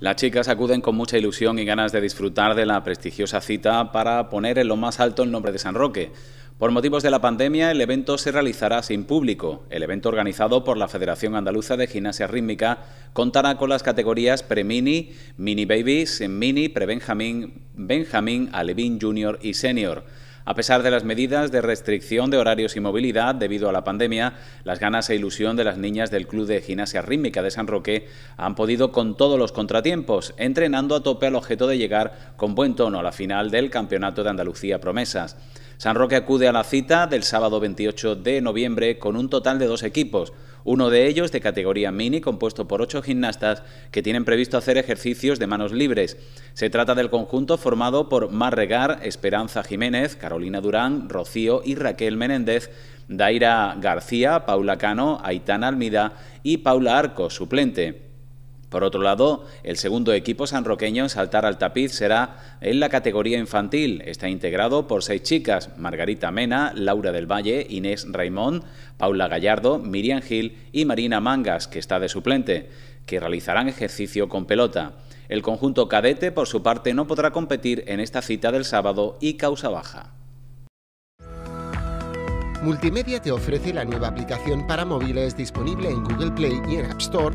Las chicas acuden con mucha ilusión y ganas de disfrutar de la prestigiosa cita para poner en lo más alto el nombre de San Roque. Por motivos de la pandemia, el evento se realizará sin público. El evento organizado por la Federación Andaluza de Gimnasia Rítmica contará con las categorías Pre-Mini, Mini Babies, Mini, Pre-Benjamín, Benjamín, Alevín Junior y Senior. A pesar de las medidas de restricción de horarios y movilidad debido a la pandemia, las ganas e ilusión de las niñas del Club de Gimnasia Rítmica de San Roque han podido con todos los contratiempos, entrenando a tope al objeto de llegar con buen tono a la final del Campeonato de Andalucía Promesas. San Roque acude a la cita del sábado 28 de noviembre con un total de dos equipos, uno de ellos de categoría mini, compuesto por ocho gimnastas que tienen previsto hacer ejercicios de manos libres. Se trata del conjunto formado por Marregar, Regar, Esperanza Jiménez, Carolina Durán, Rocío y Raquel Menéndez, Daira García, Paula Cano, Aitana Almida y Paula Arco, suplente. Por otro lado, el segundo equipo sanroqueño en saltar al tapiz será en la categoría infantil. Está integrado por seis chicas, Margarita Mena, Laura del Valle, Inés Raimón, Paula Gallardo, Miriam Gil y Marina Mangas, que está de suplente, que realizarán ejercicio con pelota. El conjunto cadete, por su parte, no podrá competir en esta cita del sábado y causa baja. Multimedia te ofrece la nueva aplicación para móviles disponible en Google Play y en App Store